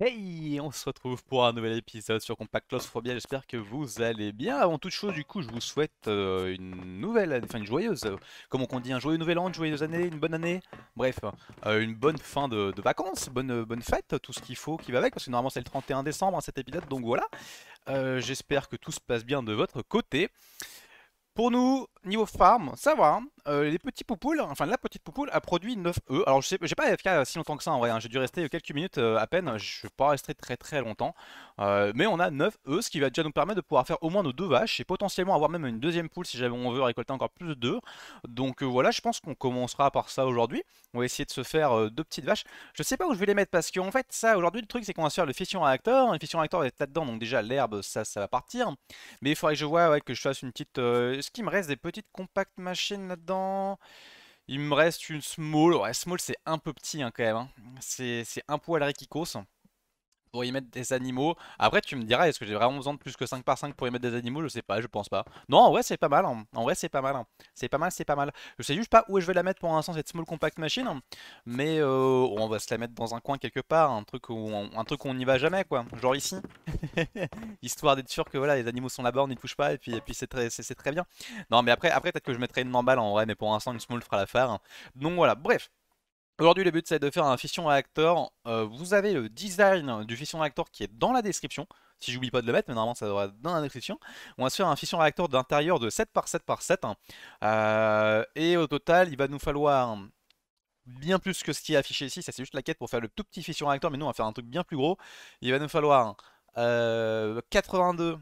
Hey, on se retrouve pour un nouvel épisode sur Compact Claustrophobia, j'espère que vous allez bien. Avant toute chose, du coup, je vous souhaite euh, une nouvelle année, enfin une joyeuse, euh, comme on dit, un joyeux nouvel an, une joyeuse année, une bonne année, bref, euh, une bonne fin de, vacances, bonne, bonne fête, tout ce qu'il faut qui va avec, parce que normalement c'est le 31 décembre hein, cet épisode, donc voilà. j'espère que tout se passe bien de votre côté. Pour nous, niveau farm, ça va. Euh, les petits poupoules, enfin la petite poupoule a produit 9 œufs. Alors je sais, j'ai pas AFK si longtemps que ça en vrai. Hein. J'ai dû rester quelques minutes euh, à peine. Je vais pas rester très très longtemps. Euh, mais on a 9 œufs, ce qui va déjà nous permettre de pouvoir faire au moins nos deux vaches et potentiellement avoir même une deuxième poule si jamais on veut récolter encore plus d'œufs. Donc voilà, je pense qu'on commencera par ça aujourd'hui. On va essayer de se faire deux petites vaches. Je sais pas où je vais les mettre parce qu'en fait, ça aujourd'hui, le truc c'est qu'on va se faire le fission réacteur. Le fission réacteur est là-dedans, donc déjà l'herbe ça, ça va partir. Mais il faudrait que je vois que je fasse une petite. ce qui me reste des petites compact machine là-dedans. Il me reste une small. Ouais, small, c'est un peu petit hein, quand même. Hein. C'est un poil réquicos pour y mettre des animaux. Après, tu me diras, est-ce que j'ai vraiment besoin de plus que 5 par 5 pour y mettre des animaux Je sais pas, je pense pas. Non, en vrai, c'est pas mal. Hein. En vrai, c'est pas mal. Hein. C'est pas mal, c'est pas mal. Je sais juste pas où je vais la mettre pour l'instant, cette small compact machine. Mais euh, on va se la mettre dans un coin quelque part, un truc où on, un truc on n'y va jamais, quoi. Genre ici. Histoire d'être sûr que voilà, les animaux sont là-bas, on n'y touche pas, et puis, et puis c'est très, très bien. Non, mais après, après peut-être que je mettrai une normale en vrai, mais pour l'instant, une small fera l'affaire. Donc voilà, bref. Aujourd'hui, le but c'est de faire un fission réacteur. Euh, vous avez le design du fission réacteur qui est dans la description. Si j'oublie pas de le mettre, mais normalement ça devrait être dans la description. On va se faire un fission réacteur d'intérieur de 7 par 7 par 7. Euh, et au total, il va nous falloir bien plus que ce qui est affiché ici. Ça c'est juste la quête pour faire le tout petit fission réacteur, mais nous on va faire un truc bien plus gros. Il va nous falloir 82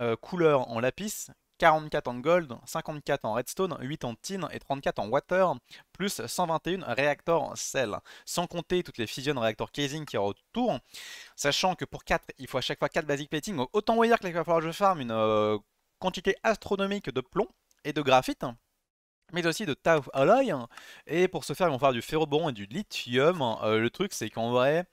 euh, couleurs en lapis, 44 en gold, 54 en redstone, 8 en tin et 34 en water, plus 121 réacteurs sel. Sans compter toutes les fusion réacteur casing qui y sachant que pour 4, il faut à chaque fois 4 basic plating, autant vous dire que va falloir que je farm une euh, quantité astronomique de plomb et de graphite mais aussi de Tau Alloy. Et pour ce faire, ils vont faire du ferroboron et du lithium. Euh, le truc, c'est qu'en vrai,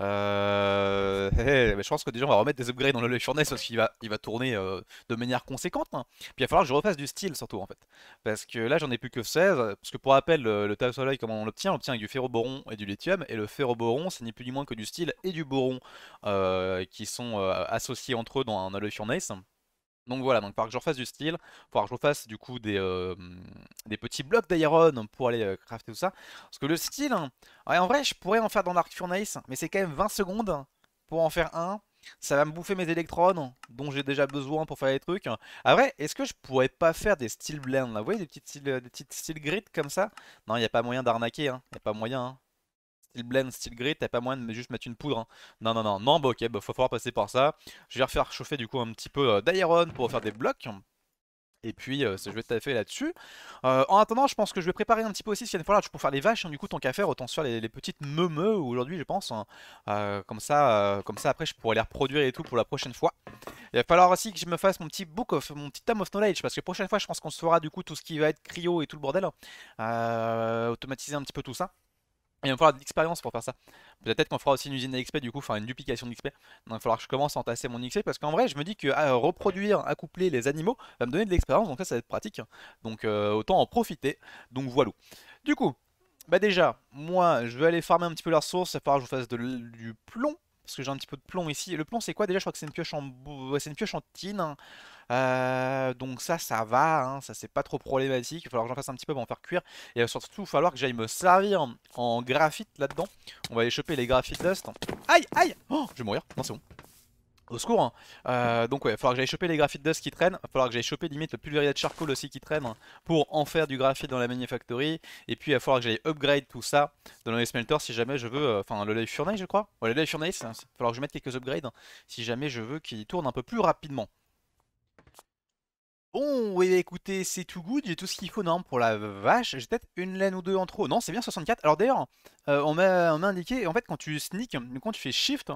euh, eh, je pense que déjà on va remettre des upgrades dans le Furnace parce qu'il va, il va tourner euh, de manière conséquente. Hein. Puis il va falloir que je refasse du style surtout en fait. Parce que là j'en ai plus que 16. Parce que pour rappel, le, le comment on l'obtient On l'obtient avec du ferroboron et du lithium. Et le ferroboron, c'est ni plus ni moins que du style et du boron qui sont associés entre eux dans un Alloy Furnace. Donc voilà, donc il faudra que je refasse du style, il faudra que je refasse du coup des, petits blocs d'iron pour aller crafter tout ça. Parce que le style, hein, en vrai je pourrais en faire dans Dark Furnace, mais c'est quand même 20 secondes pour en faire un. Ça va me bouffer mes électrons dont j'ai déjà besoin pour faire les trucs. vrai, ah est-ce que je pourrais pas faire des steel blends là Vous voyez des petites steel, des petites grid comme ça Non, il n'y a pas moyen d'arnaquer, hein, il n'y a pas moyen. Hein style blend, style gris, t'as pas moyen de juste mettre une poudre. Hein. Non, non, non, non, bah ok, bah, faut pouvoir passer par ça. Je vais refaire chauffer du coup un petit peu euh, d'iron pour faire des blocs. Et puis euh, je vais taffer là-dessus. Euh, en attendant, je pense que je vais préparer un petit peu aussi ce qu'il y a une fois pour faire les vaches. Hein, du coup, tant qu'à faire, autant se faire les, petites meumeux aujourd'hui, je pense. Hein. comme, ça, comme ça, après, je pourrai les reproduire et tout pour la prochaine fois. Il va falloir aussi que je me fasse mon petit book of, mon petit tome of knowledge. Parce que prochaine fois, je pense qu'on se fera du coup tout ce qui va être cryo et tout le bordel. automatiser un petit peu tout ça. Il va me falloir de l'expérience pour faire ça. Peut-être qu'on fera aussi une usine à du coup, enfin une duplication d'XP. Donc il va falloir que je commence à entasser mon XP parce qu'en vrai, je me dis que à ah, reproduire, accoupler les animaux va me donner de l'expérience, donc ça, ça va être pratique. Donc euh, autant en profiter. Donc voilà. Du coup, bah déjà, moi, je vais aller farmer un petit peu la ressource. Il va falloir que je vous fasse du plomb parce que j'ai un petit peu de plomb ici. Le plomb, c'est quoi déjà Je crois que c'est une pioche en, c'est une pioche en tine. Hein. Euh, donc ça, ça va, hein, ça c'est pas trop problématique. Il va falloir que j'en fasse un petit peu pour en faire cuire. Et euh, surtout il va falloir que j'aille me servir en, graphite là-dedans. On va aller choper les graphite dust. Aïe, aïe Oh, je vais mourir. Non, c'est bon au secours. Hein. Euh, donc ouais, il va falloir que j'aille choper les graphites dust qui traînent, il va falloir que j'aille choper limite le pulvérien de charcoal aussi qui traîne hein, pour en faire du graphite dans la manufactory. Et puis il va falloir que j'aille upgrade tout ça dans les smelters si jamais je veux, euh, enfin le live furnace je crois. Ouais, le live furnace, il va falloir que je mette quelques upgrades hein, si jamais je veux qu'il tourne un peu plus rapidement. Bon, oui, eh écoutez, c'est tout good, j'ai tout ce qu'il faut, non, pour la vache, j'ai peut-être une laine ou deux en trop. Non, c'est bien 64. Alors d'ailleurs, euh, on m'a indiqué, en fait, quand tu sneak, quand tu fais shift,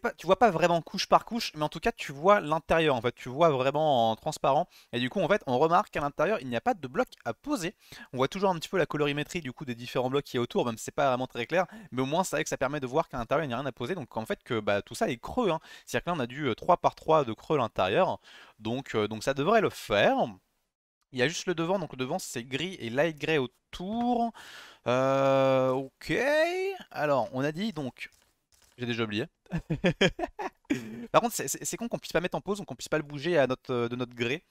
pas, tu vois pas vraiment couche par couche, mais en tout cas, tu vois l'intérieur. En fait, tu vois vraiment en transparent. Et du coup, en fait, on remarque qu'à l'intérieur, il n'y a pas de bloc à poser. On voit toujours un petit peu la colorimétrie du coup des différents blocs qui y autour, même si c'est pas vraiment très clair. Mais au moins, c'est vrai que ça permet de voir qu'à l'intérieur, il n'y a rien à poser. Donc, en fait, que bah, tout ça est creux. Hein. C'est-à-dire que là, on a du 3 euh, par 3 de creux à l'intérieur. Donc, euh, donc, ça devrait le faire. Il y a juste le devant, donc le devant c'est gris et light gris autour. Euh, ok. Alors, on a dit donc j'ai déjà oublié. Par contre, c'est con qu'on puisse pas mettre en pause, donc qu'on puisse pas le bouger à notre, euh, de notre gré.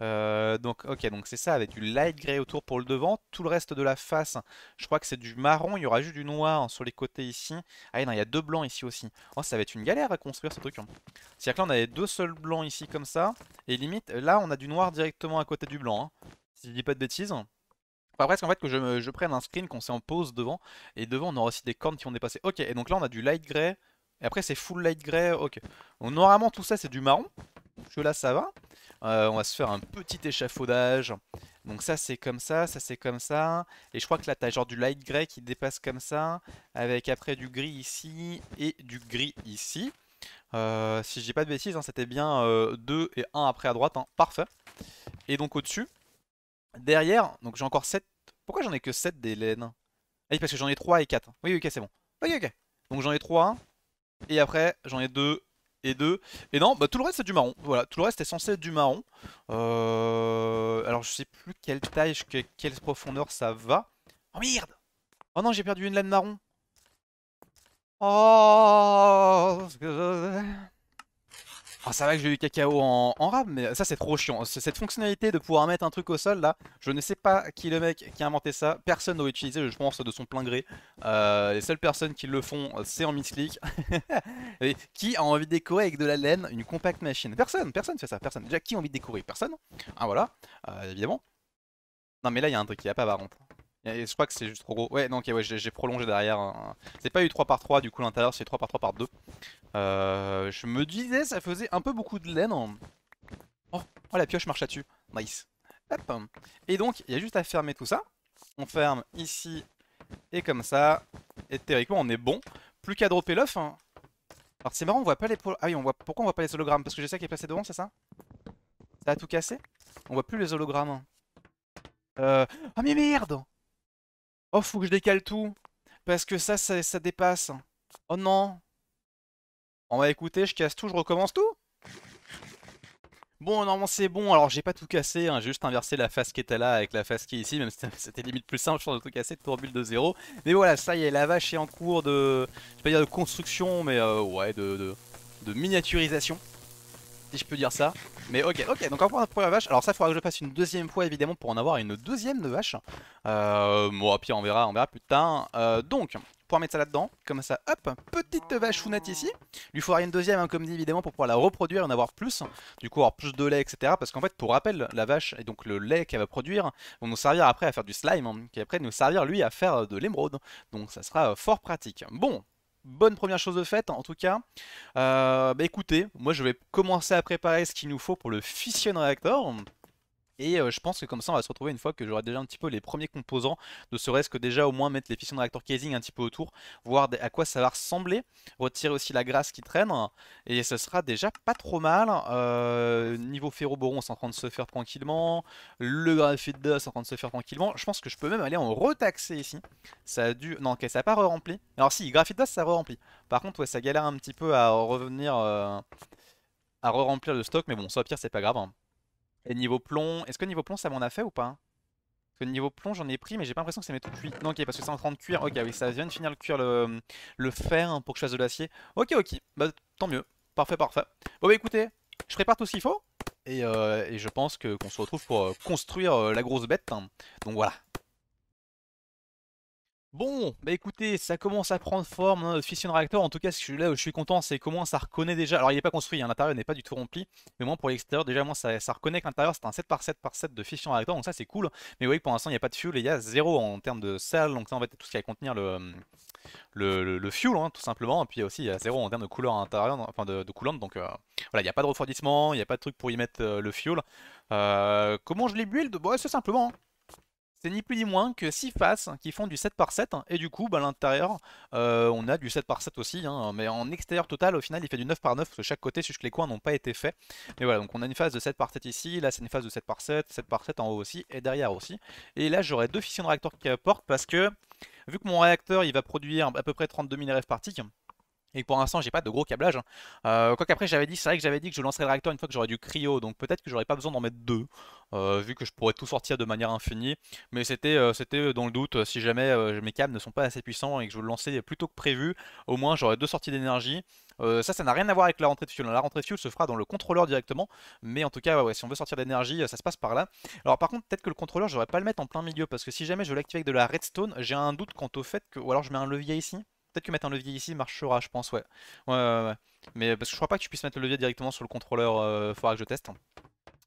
Euh, donc, ok, donc c'est ça avec du light gray autour pour le devant. Tout le reste de la face, je crois que c'est du marron. Il y aura juste du noir hein, sur les côtés ici. Ah, non, il y a deux blancs ici aussi. Oh, ça va être une galère à construire ce truc. Hein. C'est-à-dire que là, on avait deux seuls blancs ici comme ça. Et limite, là, on a du noir directement à côté du blanc. Hein. Si je dis pas de bêtises. Après, parce qu'en fait que je, prenne un screen qu'on s'est en pose devant, et devant on aura aussi des cornes qui ont dépassé. Ok, et donc là on a du light gray et après c'est full light gray ok. Donc normalement tout ça c'est du marron, que là ça va. Euh, on va se faire un petit échafaudage. Donc ça c'est comme ça, ça c'est comme ça. Et je crois que là t'as genre du light gray qui dépasse comme ça, avec après du gris ici et du gris ici. Euh, si j'ai pas de bêtises, hein, c'était bien 2 euh, et 1 après à droite, hein. parfait. Et donc au-dessus, Derrière, donc j'ai encore 7. Pourquoi j'en ai que 7 des laines Ah oui, parce que j'en ai 3 et 4. Oui, ok, c'est bon. Ok, ok. Donc j'en ai 3. Et après, j'en ai 2 et 2. Et non, bah, tout le reste c'est du marron. Voilà, tout le reste est censé être du marron. Euh... Alors je sais plus quelle taille, quelle profondeur ça va. Oh merde Oh non, j'ai perdu une laine marron. Oh Oh ça va que j'ai eu cacao en, en rab, mais ça c'est trop chiant. Cette fonctionnalité de pouvoir mettre un truc au sol là, je ne sais pas qui est le mec qui a inventé ça. Personne n'aurait utilisé, je pense, de son plein gré. Euh, les seules personnes qui le font, c'est en mixclick. Et qui a envie de décorer avec de la laine une compact machine Personne, personne fait ça, personne. Déjà, qui a envie de décorer Personne. Ah voilà, euh, évidemment. Non mais là, il y a un truc qui a pas par je crois que c'est juste trop gros. Ouais, donc ouais, j'ai prolongé derrière. C'est pas eu 3 par 3 du coup l'intérieur, c'est 3 par 3 par 2. Euh, je me disais, ça faisait un peu beaucoup de laine. Oh, oh, la pioche marche là-dessus. Nice. Hop. Et donc, il y a juste à fermer tout ça. On ferme ici et comme ça. Et théoriquement, on est bon. Plus qu'à dropper l'œuf. Hein. Alors c'est marrant, on voit pas les... Ah oui, on voit... pourquoi on voit pas les hologrammes Parce que j'ai ça qui est placé devant, c'est ça Ça a tout cassé On voit plus les hologrammes. Hein. Euh... Ah mais merde Oh, faut que je décale tout. Parce que ça, ça, dépasse. Oh non. On va écouter, je casse tout, je recommence tout. Bon, normalement c'est bon, alors j'ai pas tout cassé, hein. j'ai juste inversé la face qui était là avec la face qui est ici, même si c'était limite plus simple, je pense de tout casser, de tourbule de zéro. Mais voilà, ça y est, la vache est en cours de, je vais pas dire de construction, mais euh, ouais, de miniaturisation si je peux dire ça. Mais ok, ok, donc encore première vache. Alors ça, il faudra que je fasse une deuxième fois, évidemment, pour en avoir une deuxième de vache. Euh, bon, pire, on verra, on verra putain, euh, donc, pour mettre ça là-dedans, comme ça, hop, petite vache founette ici. Lui faudra une deuxième, hein, comme dit évidemment, pour pouvoir la reproduire et en avoir plus. Du coup, avoir plus de lait, etc. Parce qu'en fait, pour rappel, la vache et donc le lait qu'elle va produire vont nous servir après à faire du slime, hein, qui après nous servir lui à faire de l'émeraude. Donc ça sera euh, fort pratique. Bon, bonne première chose de faite, en tout cas. Euh, bah, écoutez, moi je vais commencer à préparer ce qu'il nous faut pour le Fission Reactor. Et euh, je pense que comme ça, on va se retrouver une fois que j'aurai déjà un petit peu les premiers composants, ne serait-ce que déjà au moins mettre les fissions de réacteur casing un petit peu autour, voir à quoi ça va ressembler, retirer aussi la graisse qui traîne, et ce sera déjà pas trop mal. Euh, niveau ferroboron, c'est en train de se faire tranquillement, le graphite dust en train de se faire tranquillement. Je pense que je peux même aller en retaxer ici. Ça a dû. Non, ok, ça n'a pas re rempli Alors si, graphite dust ça re remplit Par contre, ouais, ça galère un petit peu à revenir. Euh, à remplir le stock, mais bon, ça au pire, c'est pas grave. Hein. Et niveau plomb, est-ce que niveau plomb ça m'en a fait ou pas parce que niveau plomb j'en ai pris mais j'ai pas l'impression que ça met tout cuit. Non ok parce que c'est en train de cuire, ok ah oui ça vient de finir le cuire le, hum, fer hein, pour que je fasse de l'acier. Ok ok, bah tant mieux, parfait parfait. Bon bah écoutez, je prépare tout ce qu'il faut et, euh, je pense que qu'on se retrouve pour euh, construire euh, la grosse bête. Hein. Donc voilà. Bon, bah écoutez, ça commence à prendre forme, le hein, notre fission réacteur. En tout cas, là où je suis content, c'est comment ça reconnaît déjà. Alors, il n'est pas construit, hein, l'intérieur n'est pas du tout rempli. Mais moi, pour l'extérieur, déjà, moi, ça, ça reconnaît que l'intérieur, c'est un 7x7x7 de fission réacteur. Donc, ça, c'est cool. Mais vous voyez que pour l'instant, il n'y a pas de fuel et il y a zéro en termes de salle. Donc, ça, en fait, tout ce qui va contenir le, le, fuel, hein, tout simplement. Et puis, aussi, il y a zéro en termes de couleur l'intérieur, enfin, de, de coulante. Donc, euh, voilà, il n'y a pas de refroidissement, il n'y a pas de truc pour y mettre euh, le fuel. Euh, comment je les build Bon, bah, ouais, c'est simplement. C'est ni plus ni moins que 6 faces qui font du 7 par 7 et du coup bah, à l'intérieur euh, on a du 7 par 7 aussi hein. mais en extérieur total au final il fait du 9 par 9 parce que chaque côté que les coins n'ont pas été faits. Mais voilà donc on a une phase de 7 x 7 ici, là c'est une phase de 7 par 7, 7 x 7 en haut aussi et derrière aussi. Et là j'aurai deux fissions de réacteurs qui apportent parce que vu que mon réacteur il va produire à peu près 32 000 RF par et pour l'instant j'ai pas de gros câblage. Hein. Euh, quoique après, j'avais dit, c'est vrai que j'avais dit que je lancerais le réacteur une fois que j'aurais du cryo, donc peut-être que j'aurais pas besoin d'en mettre deux, euh, vu que je pourrais tout sortir de manière infinie. Mais c'était euh, dans le doute, si jamais mes câbles ne sont pas assez puissants et que je veux le lancer plus tôt que prévu, au moins j'aurais deux sorties d'énergie. ça, ça n'a rien à voir avec la rentrée de fuel. Hein. La rentrée de fuel se fera dans le contrôleur directement. Mais en tout cas, si on veut sortir d'énergie, ça se passe par là. Alors par contre, peut-être que le contrôleur, j'aurais pas le mettre en plein milieu. Parce que si jamais je l'active avec de la redstone, j'ai un doute quant au fait que... Ou alors je mets un levier ici. Peut-être que mettre un levier ici marchera, je pense, ouais. Ouais, ouais, ouais. Mais euh, parce que je crois pas que tu puisses mettre le levier directement sur le contrôleur, euh, faudra que je teste.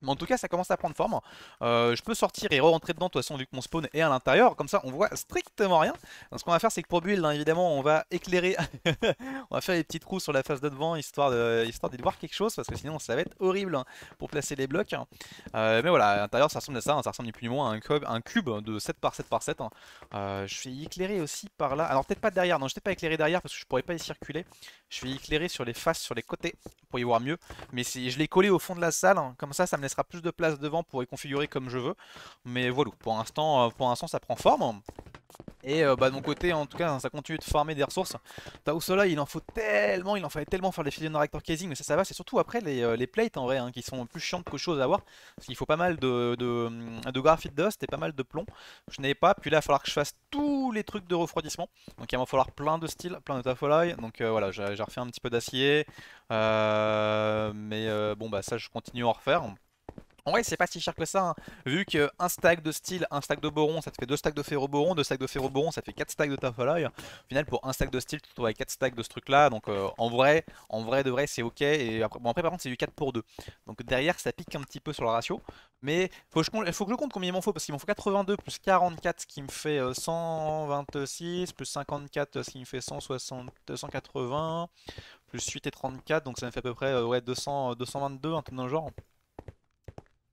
Mais en tout cas, ça commence à prendre forme. Euh, je peux sortir et re-rentrer dedans, de toute façon, vu que mon spawn est à l'intérieur. Comme ça, on voit strictement rien. Donc, ce qu'on va faire, c'est que pour build, hein, évidemment, on va éclairer. on va faire des petits trous sur la face de devant, histoire de, voir quelque chose. Parce que sinon, ça va être horrible hein, pour placer les blocs. Euh, mais voilà, à l'intérieur, ça ressemble à ça. Hein, ça ressemble plus ou moins à un cube, un cube de 7 par 7 par 7. Euh, je vais éclairer aussi par là. Alors, peut-être pas derrière. Non, je ne pas éclairé derrière parce que je pourrais pas y circuler. Je vais éclairer sur les faces, sur les côtés pour y voir mieux. Mais si je l'ai collé au fond de la salle, hein, comme ça, ça me laissera plus de place devant pour y configurer comme je veux. Mais voilà, pour l'instant, euh, pour l'instant, ça prend forme. Et euh, bah, de mon côté, en tout cas, hein, ça continue de farmer des ressources. cela il en faut tellement, il en fallait tellement faire des de reactor casing, mais ça, ça va. C'est surtout après les, euh, plates en vrai hein, qui sont plus chiantes que chose à avoir. Parce qu'il faut pas mal de, hum, de, graphite dust et pas mal de plomb. Je n'ai pas. Puis là, il va falloir que je fasse tous les trucs de refroidissement. Donc il va falloir plein de styles, plein de tafolaï. Donc euh, voilà, j'ai refait un petit peu d'acier. mais bon, bah ça, je continue à en refaire. En vrai, c'est pas si cher que ça, hein. vu vu qu'un stack de style, un stack de boron, ça te fait deux stacks de ferroboron, deux stacks de ferroboron, ça te fait quatre stacks de tafaloy. Au final, pour un stack de style, tu te avec quatre stacks de ce truc-là. Donc euh, en vrai, en vrai de vrai, c'est ok. Et après, bon, après, par contre, c'est du 4 pour 2. Donc derrière, ça pique un petit peu sur le ratio. Mais faut que je, faut que je compte combien il m'en faut, parce qu'il m'en faut 82 plus 44, ce qui me fait 126, euh, plus 54, ce qui me fait 160, 180, plus 8 et 34, donc ça me fait à peu près 222, euh, un truc dans le genre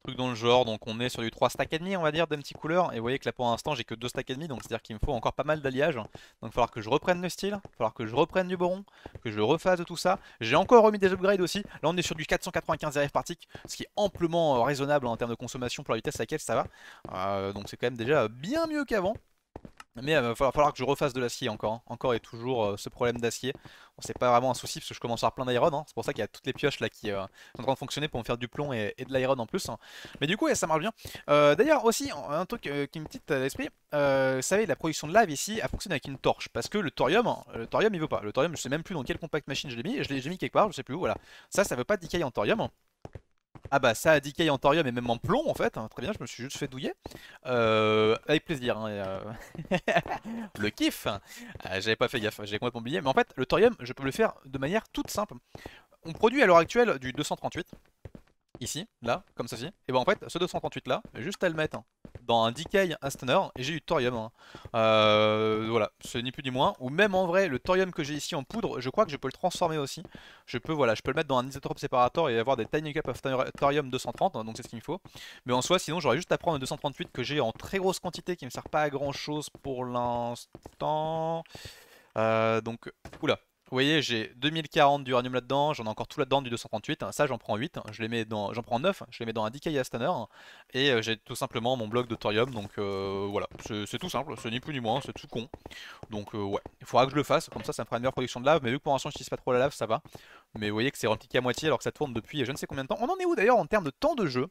truc dans le genre. Donc on est sur du 3 stack et demi, on va dire, d'un petit couleur. Et vous voyez que là pour l'instant j'ai que 2 stack et demi, donc c'est-à-dire qu'il me faut encore pas mal d'alliage Donc il va falloir que je reprenne le style, il va falloir que je reprenne du boron, que je refasse tout ça. J'ai encore remis des upgrades aussi. Là on est sur du 495 RF Partic, ce qui est amplement euh, raisonnable en termes de consommation pour la vitesse à laquelle ça va. Euh, donc c'est quand même déjà bien mieux qu'avant. Mais il euh, va falloir que je refasse de l'acier encore. Hein. Encore et toujours euh, ce problème d'acier. on c'est pas vraiment un souci parce que je commence à avoir plein d'iron. Hein. C'est pour ça qu'il y a toutes les pioches là qui euh, sont en train de fonctionner pour me faire du plomb et, de l'iron en plus. Hein. Mais du coup, ça marche bien. D'ailleurs, aussi, un truc qui me tite à l'esprit, vous savez, la production de lave ici a fonctionné avec une torche parce que le thorium, le thorium il veut pas. Le thorium, je sais même plus dans quelle compact machine je l'ai mis. Je l'ai mis quelque part, je sais plus où. Voilà. Ça, ça veut pas décailler en thorium. Ah bah ça a decay en thorium et même en plomb en fait, hein, très bien, je me suis juste fait douiller. Euh, avec plaisir, hein, euh, le kiff hein. Euh, J'avais pas fait gaffe, j'avais complètement oublié, mais en fait le thorium je peux le faire de manière toute simple. On produit à l'heure actuelle du 238, ici, là, comme ceci, et ben en fait, ce 238 là, juste à le mettre dans un Decay Astoner, et j'ai eu Thorium. Hein. Euh, voilà, ce ni plus ni moins. Ou même en vrai, le Thorium que j'ai ici en poudre, je crois que je peux le transformer aussi. Je peux, voilà, je peux le mettre dans un isotope séparateur et avoir des Tiny Cup of Thorium 230, hein, donc c'est ce qu'il me faut. Mais en soi, sinon, j'aurais juste à prendre un 238 que j'ai en très grosse quantité qui me sert pas à grand chose pour l'instant. Euh, donc, oula, vous voyez, j'ai 2040 d'uranium là-dedans, j'en ai encore tout là-dedans du 238, hein, ça j'en prends 8, hein, je les mets dans j'en prends 9, je les mets dans un DK à hein, et euh, j'ai tout simplement mon bloc de thorium. donc euh, voilà, c'est tout simple, c'est ni plus ni moins, c'est tout con. Donc euh, ouais, il faudra que je le fasse, comme ça ça me fera une meilleure production de lave, mais vu que pour l'instant je suis pas trop la lave, ça va. Mais vous voyez que c'est rempli à moitié alors que ça tourne depuis je ne sais combien de temps. On en est où d'ailleurs en termes de temps de jeu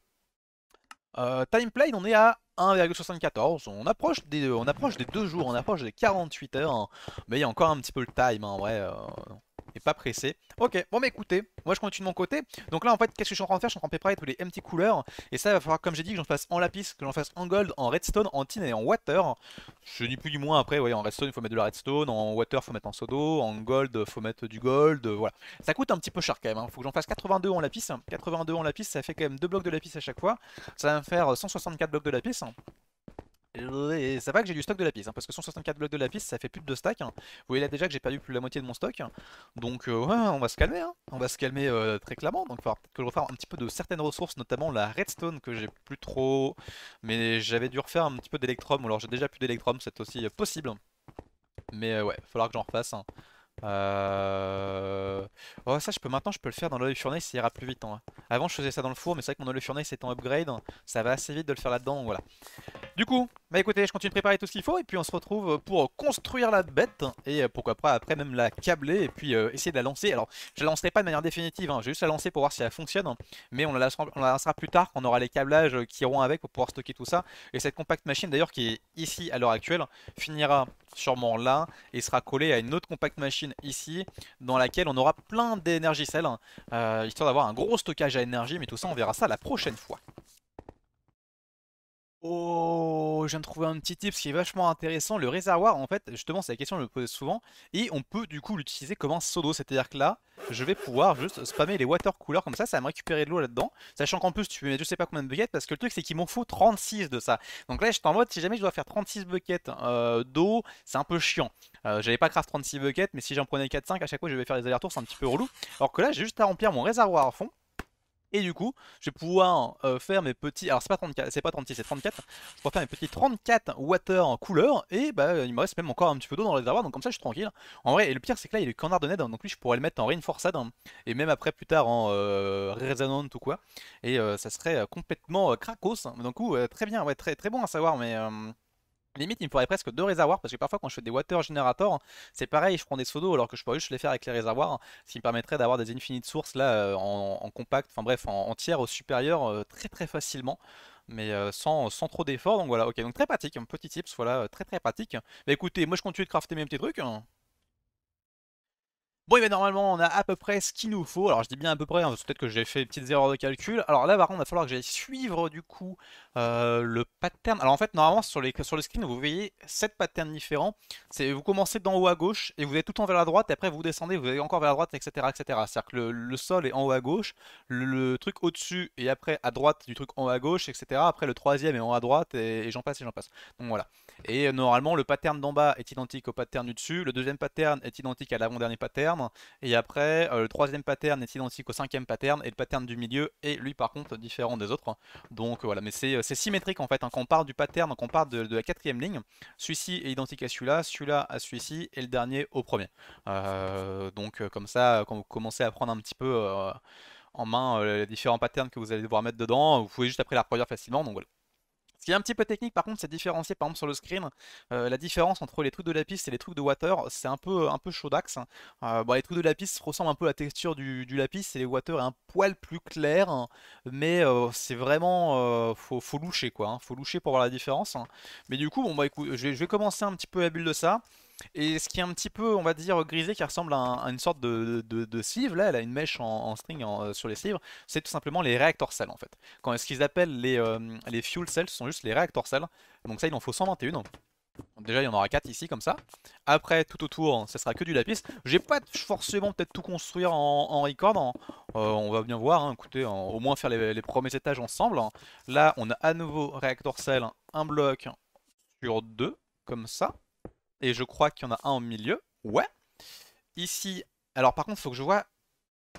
euh, time on est à 1,74. On approche des on approche des 2 jours, on approche des 48 heures. Hein. Mais il y a encore un petit peu le time hein, en vrai. Euh et pas pressé. Ok, bon mais écoutez, moi je continue de mon côté. Donc là en fait, qu'est-ce que je suis en train de faire Je suis en train de préparer tous les empty couleurs. Et ça, va falloir, comme j'ai dit, que j'en fasse en lapis, que j'en fasse en gold, en redstone, en tin et en water. Je dis plus du moins après, voyez en redstone il faut mettre de la redstone, en water il faut mettre en sodo, en gold faut mettre du gold, voilà. Ça coûte un petit peu cher quand même, il hein. faut que j'en fasse 82 en lapis. 82 en lapis, ça fait quand même 2 blocs de lapis à chaque fois. Ça va me faire 164 blocs de lapis. Et ça va que j'ai du stock de la piste, hein, parce que 164 blocs de la piste, ça fait plus de 2 stacks. Hein. Vous voyez là déjà que j'ai perdu plus la moitié de mon stock. Donc euh, on va se calmer, hein. on va se calmer euh, très clairement. Donc il falloir que je refasse un petit peu de certaines ressources, notamment la redstone que j'ai plus trop. Mais j'avais dû refaire un petit peu d'électrum, alors j'ai déjà plus d'électrum, c'est aussi possible. Mais euh, ouais, il falloir que j'en refasse. Hein. Oh, ça je peux maintenant je peux le faire dans l'oil furnace ça ira plus vite Avant je faisais ça dans le four mais c'est vrai que mon oil furnace est en upgrade Ça va assez vite de le faire là dedans voilà Du coup bah écoutez, je continue de préparer tout ce qu'il faut et puis on se retrouve pour construire la bête et pourquoi pas après même la câbler et puis euh, essayer de la lancer. Alors je la lancerai pas de manière définitive, hein, j'ai juste la lancer pour voir si elle fonctionne, mais on la, lancera, plus tard quand on aura les câblages qui iront avec pour pouvoir stocker tout ça. Et cette compact machine d'ailleurs qui est ici à l'heure actuelle finira sûrement là et sera collée à une autre compact machine ici dans laquelle on aura plein d'énergie celle, hein, euh, histoire d'avoir un gros stockage à énergie, mais tout ça on verra ça la prochaine fois. Oh, je viens de trouver un petit ce qui est vachement intéressant. Le réservoir, en fait, justement, c'est la question que je me posais souvent. Et on peut du coup l'utiliser comme un seau C'est-à-dire que là, je vais pouvoir juste spammer les water coolers comme ça, ça va me récupérer de l'eau là-dedans. Sachant qu'en plus, tu peux mettre je sais pas combien de buckets parce que le truc, c'est qu'il m'en faut 36 de ça. Donc là, je en mode, si jamais je dois faire 36 buckets euh, d'eau, c'est un peu chiant. Euh, J'avais pas craft 36 buckets, mais si j'en prenais 4-5, à chaque fois, je vais faire des allers-retours, c'est un petit peu relou. Alors que là, j'ai juste à remplir mon réservoir à fond. Et du coup, je vais pouvoir euh, faire mes petits... Alors c'est pas 34, c'est pas 36, c'est 34. Je faire mes petits 34 water en couleur. Et bah il me reste même encore un petit peu d'eau dans le réservoir. Donc comme ça je suis tranquille. En vrai, et le pire c'est que là il est de Ned. Hein, donc lui je pourrais le mettre en Reinforced hein, et même après plus tard en euh, Resonant ou quoi. Et euh, ça serait euh, complètement cracos. Hein. Donc coup, très bien, ouais, très, très bon à savoir. Mais... Limite, il me faudrait presque deux réservoirs parce que parfois, quand je fais des water generators, c'est pareil, je prends des seaux alors que je pourrais juste les faire avec les réservoirs, hein, ce qui me permettrait d'avoir des infinites sources là euh, en, compact, enfin bref, en, tiers au supérieur euh, très très facilement mais euh, sans, sans trop d'efforts. Donc voilà, ok, donc très pratique, un petit tips, voilà, très très pratique. mais bah, écoutez, moi je continue de crafter mes petits trucs. Hein. Bon, et eh ben, normalement, on a à peu près ce qu'il nous faut. Alors, je dis bien à peu près, hein, peut-être que j'ai fait des petites erreurs de calcul. Alors là, par contre, il va falloir que j'aille suivre, du coup, euh, le pattern. Alors, en fait, normalement, sur, les, sur le screen, vous voyez 7 patterns différents. C'est Vous commencez d'en haut à gauche, et vous allez tout le temps vers la droite, et après, vous descendez, vous allez encore vers la droite, etc. etc. C'est-à-dire que le, sol est en haut à gauche, le, truc au-dessus, et après, à droite du truc en haut à gauche, etc. Après, le troisième est en haut à droite, et, et j'en passe, et j'en passe. Donc, voilà. Et euh, normalement, le pattern d'en bas est identique au pattern du dessus, le deuxième pattern est identique à l'avant-dernier pattern, et après, euh, le troisième pattern est identique au cinquième pattern, et le pattern du milieu est lui par contre différent des autres. Donc voilà, mais c'est euh, symétrique en fait, hein. quand on part du pattern, quand on part de, la quatrième ligne, celui-ci est identique à celui-là, celui-là à celui-ci, et le dernier au premier. donc comme ça, quand vous commencez à prendre un petit peu... en main les différents patterns que vous allez devoir mettre dedans. Vous pouvez juste après la reproduire facilement. Donc voilà qui est un petit peu technique par contre, c'est différencier par exemple sur le screen euh, la différence entre les trucs de la piste et les trucs de water. C'est un peu, un peu euh, les trucs de la piste ressemblent un peu à la texture du, lapis et les water est un poil plus clair, mais euh, c'est vraiment faut, faut, loucher quoi, hein. faut loucher pour voir la différence. Mais du coup, bon bah écoute, je vais, commencer un petit peu à bulle de ça. Et ce qui est un petit peu, on va dire, grisé, qui ressemble à, une sorte de, de, là, elle a une mèche en, string euh, sur les sieves c'est tout simplement les réacteurs cells en fait. Quand ce qu'ils appellent euh, les, fuel cells, ce sont juste les réacteurs cells. Donc ça, il en faut 121. Déjà, il y en aura 4 ici, comme ça. Après, tout autour, ce sera que du lapis. J'ai pas forcément peut-être tout construire en, en record. Euh, on va bien voir, hein. écoutez, au moins faire les, premiers étages ensemble. Là, on a à nouveau réactor cell, un bloc sur deux, comme ça. Et je crois qu'il y en a un au milieu. Ouais. Ici, alors par contre, il faut que je vois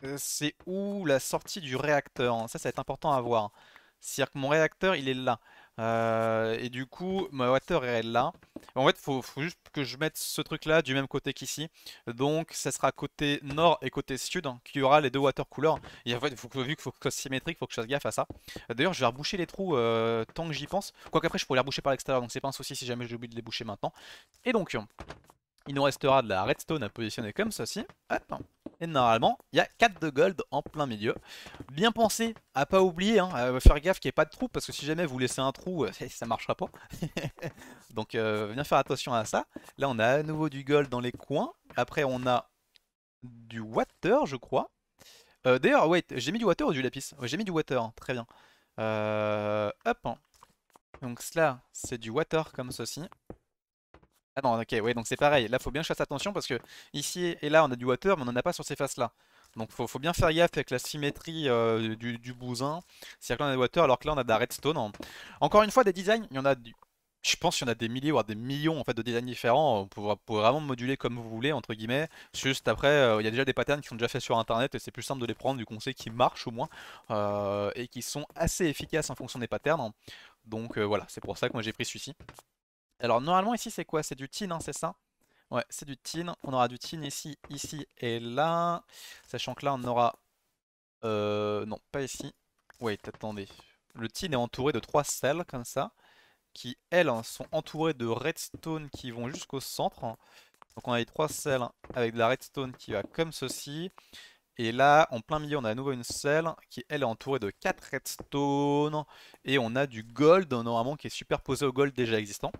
euh, c'est où la sortie du réacteur. Ça, ça va être important à voir. C'est-à-dire que mon réacteur, il est là. Euh, et du coup, ma water est là. En fait, il faut, juste que je mette ce truc-là du même côté qu'ici. Donc, ça sera côté nord et côté sud qui hein, qu'il y aura les deux water couleurs. Et en fait, que, vu qu'il faut que ce soit symétrique, il faut que je fasse gaffe à ça. D'ailleurs, je vais reboucher les trous euh, tant que j'y pense. Quoi qu'après je pourrais les reboucher par l'extérieur, donc c'est pas un souci si jamais j'oublie de les boucher maintenant. Et donc, il nous restera de la redstone à positionner comme ceci. Hop et normalement, il y a 4 de gold en plein milieu. Bien pensé à pas oublier, hein, à faire gaffe qu'il n'y ait pas de trou, parce que si jamais vous laissez un trou, euh, ça marchera pas. Donc euh, bien faire attention à ça. Là, on a à nouveau du gold dans les coins. Après, on a du water, je crois. Euh, d'ailleurs, wait, j'ai mis du water ou du lapis J'ai mis du water, hein, très bien. Euh, hop. Donc cela, c'est du water comme ceci. Ah non, ok, oui, donc c'est pareil. Là, faut bien que je fasse attention parce que ici et là, on a du water, mais on n'en a pas sur ces faces-là. Donc faut, faut bien faire gaffe avec la symétrie euh, du, bousin. C'est-à-dire que a du water, alors que là, on a de la redstone. Encore une fois, des designs, il y en a Je pense qu'il y en a des milliers, voire des millions en fait, de designs différents. Vous pouvez, vraiment moduler comme vous voulez, entre guillemets. Juste après, euh, il y a déjà des patterns qui sont déjà faits sur Internet et c'est plus simple de les prendre, du conseil qui marchent au moins euh, et qui sont assez efficaces en fonction des patterns. Donc voilà, c'est pour ça que moi j'ai pris celui-ci. Alors normalement ici c'est quoi C'est du tin, hein, c'est ça Ouais, c'est du tin. On aura du tin ici, ici et là. Sachant que là on aura... Euh, non, pas ici. Wait, attendez. Le tin est entouré de trois selles comme ça. Qui elles hein, sont entourées de redstone qui vont jusqu'au centre. Donc on a les trois selles avec de la redstone qui va comme ceci. Et là, en plein milieu, on a à nouveau une selle qui, elle, est entourée de 4 redstone. Et on a du gold, normalement, qui est superposé au gold déjà existant.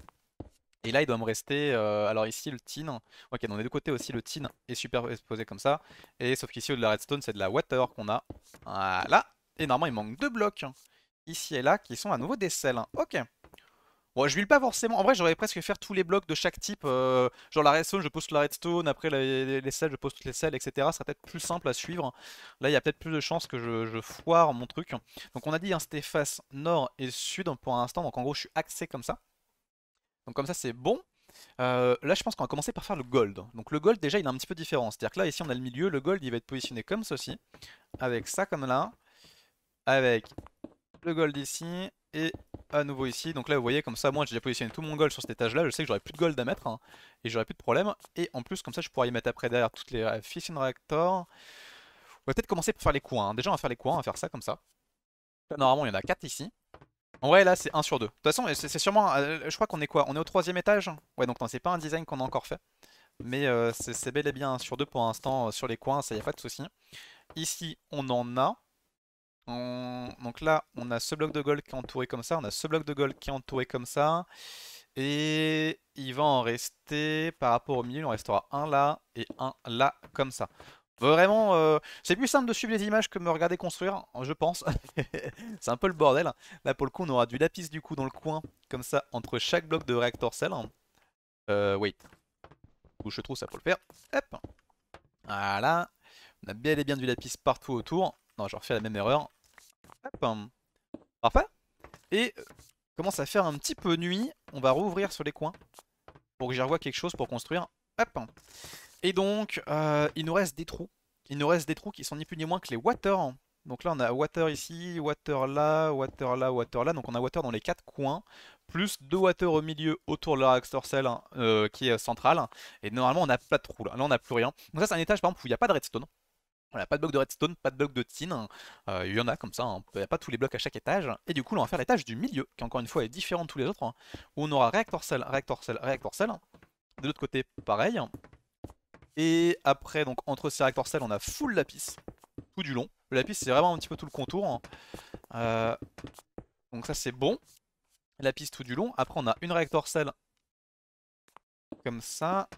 Et là, il doit me rester. Euh, alors ici, le tin. Ok, dans les deux côtés aussi, le tin est super exposé comme ça. Et sauf qu'ici, au delà de la redstone, c'est de la water qu'on a. Voilà. Et normalement, il manque deux blocs. Hein, ici et là, qui sont à nouveau des sels. Ok. Bon, je le pas forcément. En vrai, j'aurais presque faire tous les blocs de chaque type. Euh, genre la redstone, je pose la redstone. Après, les, selles, sels, je pose toutes les sels, etc. Ça serait peut-être plus simple à suivre. Là, il y a peut-être plus de chances que je, foire mon truc. Donc, on a dit, hein, c'était face nord et sud hein, pour l'instant. Donc, en gros, je suis axé comme ça. Donc comme ça c'est bon. Euh, là je pense qu'on va commencer par faire le gold. Donc le gold déjà il est un petit peu différent. C'est-à-dire que là ici on a le milieu, le gold il va être positionné comme ceci. Avec ça comme là. Avec le gold ici et à nouveau ici. Donc là vous voyez comme ça moi j'ai déjà positionné tout mon gold sur cet étage là. Je sais que j'aurai plus de gold à mettre hein, et j'aurai plus de problème. Et en plus comme ça je pourrais y mettre après derrière toutes les fission reactors. On va peut-être commencer par faire les coins. Hein. Déjà on va faire les coins, on va faire ça comme ça. Normalement il y en a 4 ici. Ouais, là c'est 1 sur 2. De toute façon, c'est sûrement. Euh, je crois qu'on est quoi On est au troisième étage Ouais, donc c'est pas un design qu'on a encore fait. Mais euh, c'est bel et bien 1 sur 2 pour l'instant euh, sur les coins, ça y a pas de souci. Ici, on en a. Donc là, on a ce bloc de gold qui est entouré comme ça. On a ce bloc de gold qui est entouré comme ça. Et il va en rester par rapport au milieu, il en restera un là et un là comme ça. Vraiment, euh, c'est plus simple de suivre les images que de me regarder construire, je pense. c'est un peu le bordel. Là, pour le coup, on aura du lapis du coup dans le coin, comme ça, entre chaque bloc de réacteur cell. Euh, wait. je trouve ça pour le faire. Hop. Voilà. On a bel et bien du lapis partout autour. Non, je refais la même erreur. Hop. Parfait. Et euh, commence à faire un petit peu nuit. On va rouvrir sur les coins pour que j'y revoie quelque chose pour construire. Hop. Et donc, euh, il nous reste des trous. Il nous reste des trous qui sont ni plus ni moins que les water. Donc là, on a water ici, water là, water là, water là. Donc on a water dans les quatre coins, plus deux water au milieu autour de la reactor cell euh, qui est centrale Et normalement, on n'a pas de trou là. Là, on n'a plus rien. Donc ça, c'est un étage par exemple où il n'y a pas de redstone. On n'a pas de bloc de redstone, pas de bloc de tin. Euh, il y en a comme ça, hein. il n'y a pas tous les blocs à chaque étage. Et du coup, on va faire l'étage du milieu, qui encore une fois est différent de tous les autres, hein, où on aura réactor cell, réactor cell, réactor cell. De l'autre côté, pareil. Et après, donc entre ces Porcel, on a full lapis, tout du long. La lapis, c'est vraiment un petit peu tout le contour. Hein. Euh, donc ça, c'est bon. Lapis tout du long. Après, on a une réacteur cell comme ça.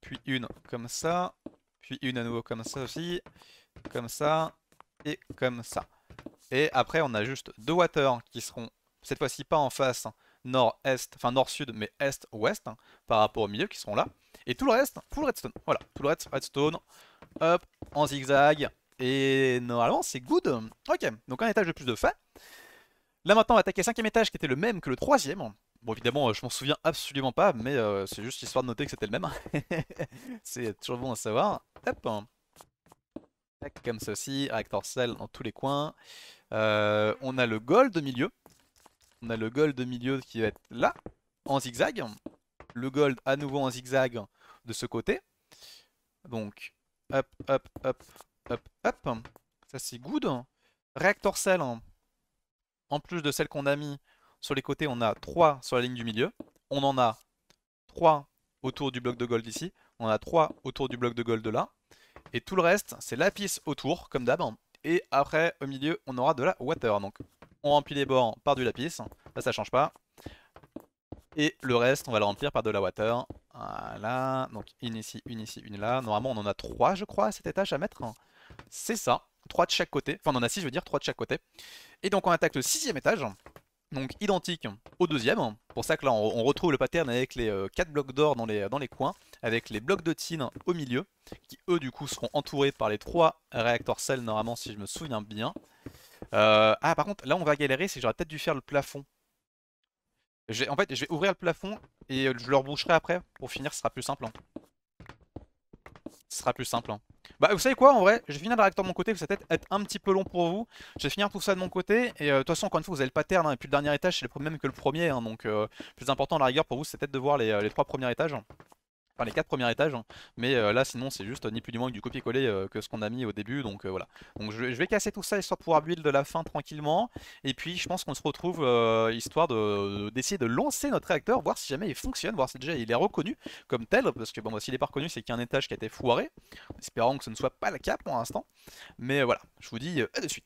Puis une comme ça. Puis une à nouveau comme ça aussi. Comme ça. Et comme ça. Et après, on a juste deux water qui seront, cette fois-ci, pas en face nord-est, enfin nord-sud, mais est-ouest, hein, par rapport au milieu, qui seront là. Et tout le reste, full redstone. Voilà, tout le reste, redstone. Hop, en zigzag. Et normalement, c'est good. Ok, donc un étage de plus de fait. Là maintenant, on va attaquer le cinquième étage qui était le même que le troisième. Bon, évidemment, euh, je m'en souviens absolument pas, mais euh, c'est juste histoire de noter que c'était le même. c'est toujours bon à savoir. Hop. comme ceci, avec Torsel dans tous les coins. Euh, on a le gold milieu. On a le gold milieu qui va être là, en zigzag. Le gold à nouveau en zigzag de ce côté. Donc, hop, hop, hop, hop, hop. Ça, c'est good. reactor cell, hein. en plus de celle qu'on a mis sur les côtés, on a 3 sur la ligne du milieu. On en a 3 autour du bloc de gold ici. On a 3 autour du bloc de gold là. Et tout le reste, c'est lapis autour, comme d'hab. Et après, au milieu, on aura de la water. Donc, on remplit les bords par du lapis. Ça, ça change pas. Et le reste, on va le remplir par de la water. Voilà, donc une ici, une ici, une là. Normalement, on en a trois, je crois, à cet étage à mettre. Hein. C'est ça, trois de chaque côté. Enfin, on en a six, je veux dire, trois de chaque côté. Et donc, on attaque le sixième étage. Donc, identique au deuxième. Pour ça que là, on, retrouve le pattern avec les euh, quatre blocs d'or dans les, dans les coins, avec les blocs de tin au milieu, qui eux, du coup, seront entourés par les trois réacteurs cell, normalement, si je me souviens bien. Euh, ah, par contre, là, on va galérer, c'est que j'aurais peut-être dû faire le plafond en fait, je vais ouvrir le plafond et euh, je le reboucherai après. Pour finir, ce sera plus simple. Hein. Ce sera plus simple. Hein. Bah, vous savez quoi, en vrai, je vais finir le de mon côté, vous ça peut-être être un petit peu long pour vous. Je vais finir tout ça de mon côté, et euh, de toute façon, encore une fois, vous avez le pattern, hein, et puis le dernier étage, c'est le même que le premier, donc euh, plus important, à la rigueur, pour vous, c'est peut-être de voir les euh, trois premiers étages. Enfin les quatre premiers étages, hein. mais euh, là sinon c'est juste ni plus ni moins que du copier-coller euh, que ce qu'on a mis au début, donc euh, voilà. Donc je, vais casser tout ça histoire de pouvoir build de la fin tranquillement, et puis je pense qu'on se retrouve histoire d'essayer de, lancer notre réacteur, voir si jamais il fonctionne, voir si déjà il est reconnu comme tel, parce que bon bah, s'il est pas reconnu c'est qu'un un étage qui a été foiré, espérant que ce ne soit pas le cas pour l'instant, mais voilà, je vous dis à de suite.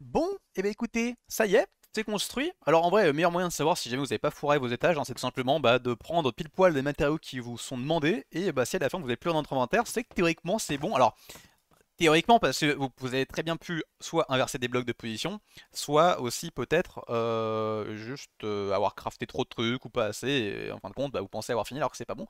Bon, et eh bien écoutez, ça y est, c'est construit. Alors en vrai, le meilleur moyen de savoir si jamais vous n'avez pas fourré vos étages, hein, c'est tout simplement bah, de prendre pile poil des matériaux qui vous sont demandés. Et bah, si à la fin vous n'avez plus rien dans inventaire, c'est que théoriquement c'est bon. Alors Théoriquement, parce que vous, avez très bien pu soit inverser des blocs de position, soit aussi peut-être euh, juste euh, avoir crafté trop de trucs ou pas assez, et en fin de compte, bah, vous pensez avoir fini alors que c'est pas bon.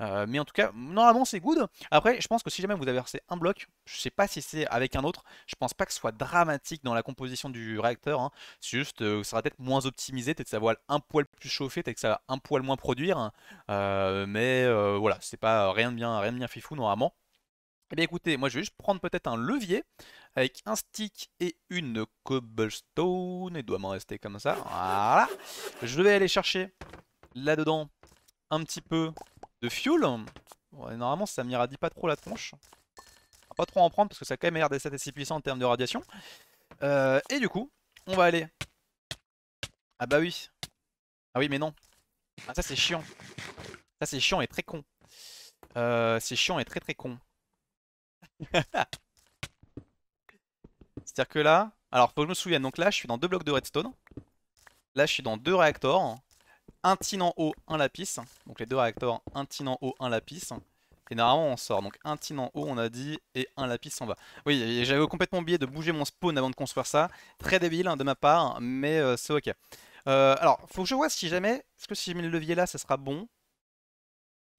Euh, mais en tout cas, normalement c'est good. Après, je pense que si jamais vous inversez un bloc, je sais pas si c'est avec un autre, je pense pas que ce soit dramatique dans la composition du réacteur. Hein. C'est juste que ça peut être moins optimisé, peut-être que ça va un poil plus chauffé peut-être que ça va un poil moins produire. mais voilà, c'est pas rien de bien, rien de bien fifou normalement. Eh bien écoutez, moi je vais juste prendre peut-être un levier avec un stick et une cobblestone. Il doit m'en rester comme ça. Voilà. Je vais aller chercher là-dedans un petit peu de fuel. normalement ça m'irradie pas trop la tronche. On va pas trop en prendre parce que ça a quand même l'air d'être assez puissant en termes de radiation. Euh, et du coup, on va aller... Ah bah oui. Ah oui mais non. Ah ça c'est chiant. Ça c'est chiant et très con. Euh, c'est chiant et très très con. C'est-à-dire que là, alors faut que je me souvienne, donc là je suis dans deux blocs de redstone. Là je suis dans deux réacteurs. Un tin en haut, un lapis. Donc les deux réacteurs, un tin en haut, un lapis. Et normalement on sort. Donc un tin en haut on a dit et un lapis on va. Oui, j'avais complètement oublié de bouger mon spawn avant de construire ça. Très débile hein, de ma part, mais euh, c'est ok. Euh, alors, faut que je vois si jamais... Est-ce que si je mets le levier là, ça sera bon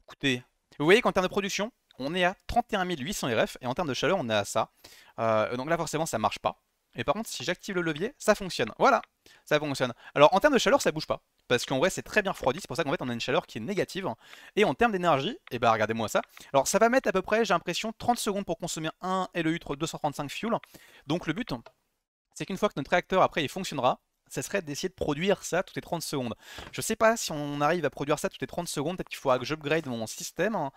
Écoutez, vous voyez qu'en termes de production, on est à 31 800 RF et en termes de chaleur, on est à ça. Euh, donc là, forcément, ça marche pas. Et par contre, si j'active le levier, ça fonctionne. Voilà, ça fonctionne. Alors en termes de chaleur, ça bouge pas. Parce qu'en vrai, c'est très bien refroidi. C'est pour ça qu'en fait, on a une chaleur qui est négative. Et en termes d'énergie, et bah ben regardez-moi ça. Alors ça va mettre à peu près, j'ai l'impression, 30 secondes pour consommer un LEU e e 235 fuel. Donc le but, c'est qu'une fois que notre réacteur après il fonctionnera, ça serait d'essayer de produire ça toutes les 30 secondes. Je sais pas si on arrive à produire ça toutes les 30 secondes, peut-être qu'il faudra que j'upgrade mon système. Hein.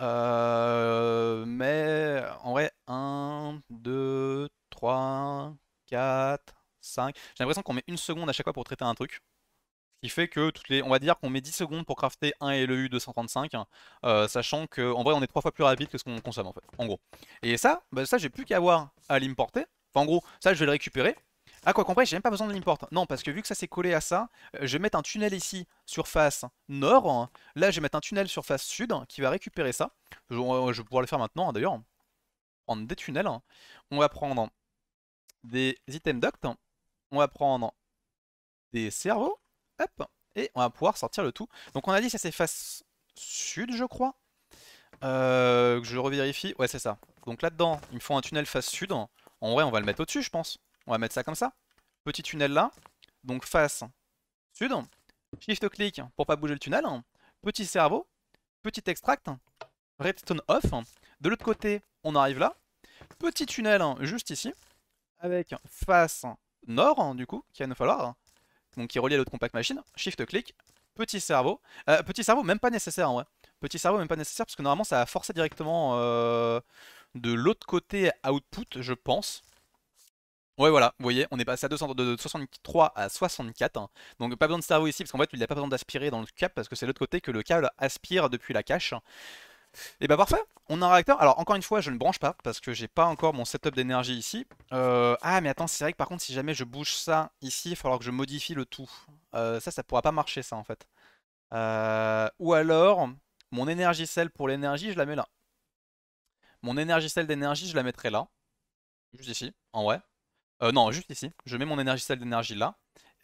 Euh, mais en vrai, 1, 2, 3, 4, 5. J'ai l'impression qu'on met une seconde à chaque fois pour traiter un truc. Ce qui fait que toutes les. On va dire qu'on met 10 secondes pour crafter un LEU 235, euh, sachant qu'en vrai on est 3 fois plus rapide que ce qu'on consomme en fait, en gros. Et ça, bah, ça j'ai plus qu'à avoir à l'importer. Enfin en gros, ça je vais le récupérer, ah quoi compris j'ai même pas besoin de l'import. Non, parce que vu que ça s'est collé à ça, euh, je vais mettre un tunnel ici, sur face nord. Là, je vais mettre un tunnel sur face sud qui va récupérer ça. Je, euh, vais pouvoir le faire maintenant, hein, d'ailleurs. Prendre des tunnels. On va prendre des items ducts. On va prendre des cerveaux. Hop. Et on va pouvoir sortir le tout. Donc on a dit ça c'est face sud, je crois. Euh, je revérifie. Ouais, c'est ça. Donc là-dedans, il me faut un tunnel face sud. En vrai, on va le mettre au-dessus, je pense. On va mettre ça comme ça. Petit tunnel là. Donc face sud. Shift-click pour pas bouger le tunnel. Petit cerveau. Petit extract. Redstone off. De l'autre côté, on arrive là. Petit tunnel juste ici. Avec face nord, du coup, qui va nous falloir. Donc qui est relié à l'autre compact machine. Shift-click. Petit cerveau. Euh, petit cerveau, même pas nécessaire en vrai. Petit cerveau, même pas nécessaire, parce que normalement ça va forcer directement euh, de l'autre côté output, je pense. Ouais, voilà, vous voyez, on est passé à 200, de 63 à 64. Hein. Donc, pas besoin de cerveau ici, parce qu'en fait, il a pas besoin d'aspirer dans le cap, parce que c'est l'autre côté que le câble aspire depuis la cache. Et bah parfait, on a un réacteur. Alors encore une fois, je ne branche pas parce que j'ai pas encore mon setup d'énergie ici. Euh, ah mais attends, c'est vrai que par contre si jamais je bouge ça ici, il va falloir que je modifie le tout. Euh, ça, ça pourra pas marcher ça en fait. Euh, ou alors, mon énergie cell pour l'énergie, je la mets là. Mon énergie cell d'énergie, je la mettrai là. Juste ici, en vrai. Euh, non, juste ici. Je mets mon énergie celle d'énergie là.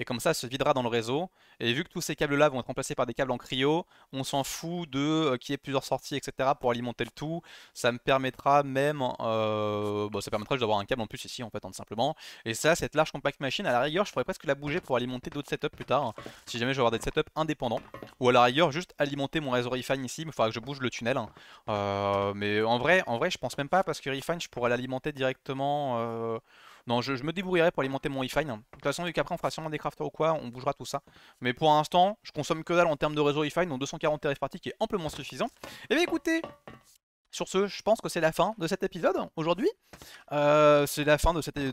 Et comme ça, elle se videra dans le réseau. Et vu que tous ces câbles-là vont être remplacés par des câbles en cryo, on s'en fout de euh, qu'il y ait plusieurs sorties, etc. pour alimenter le tout. Ça me permettra même... Euh, bon, ça permettra d'avoir un câble en plus ici, en fait, hein, tout simplement. Et ça, cette large compact machine, à la rigueur, je pourrais presque la bouger pour alimenter d'autres setups plus tard. Hein, si jamais je vais avoir des setups indépendants. Ou à la rigueur, juste alimenter mon réseau Refine ici, Il il faudra que je bouge le tunnel. Hein. mais en vrai, en vrai, je pense même pas, parce que Refine, je pourrais l'alimenter directement non, je, me débrouillerai pour alimenter mon ifine. de toute façon, vu qu'après on fera sûrement des crafters ou quoi, on bougera tout ça. Mais pour l'instant, je consomme que dalle en termes de réseau ifine, donc 240 TRF qui est amplement suffisant. Et eh bien écoutez, sur ce, je pense que c'est la fin de cet épisode aujourd'hui. Euh, c'est la fin de cette, année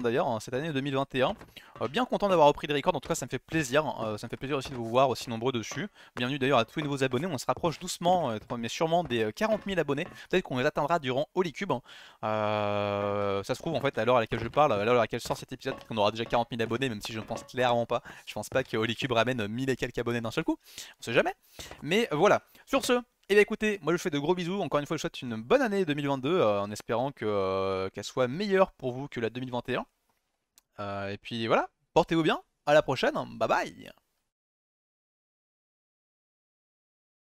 d'ailleurs, cette année 2021. Hein, hein, euh, bien content d'avoir repris des records, en tout cas ça me fait plaisir. Hein. Euh, ça me fait plaisir aussi de vous voir aussi nombreux dessus. Bienvenue d'ailleurs à tous les nouveaux abonnés. On se rapproche doucement, mais sûrement des 40 000 abonnés. Peut-être qu'on les atteindra durant Holycube. Cube. ça se trouve en fait à l'heure à laquelle je parle, à l'heure à laquelle sort cet épisode, qu'on aura déjà 40 000 abonnés, même si je ne pense clairement pas. Je pense pas que Holycube ramène 1000 et quelques abonnés d'un seul coup. On sait jamais. Mais voilà. Sur ce, et eh écoutez, moi je vous fais de gros bisous. Encore une fois, je vous souhaite une bonne année 2022 euh, en espérant euh, qu'elle soit meilleure pour vous que la 2021. Euh, et puis voilà, portez-vous bien. À la prochaine. Bye bye.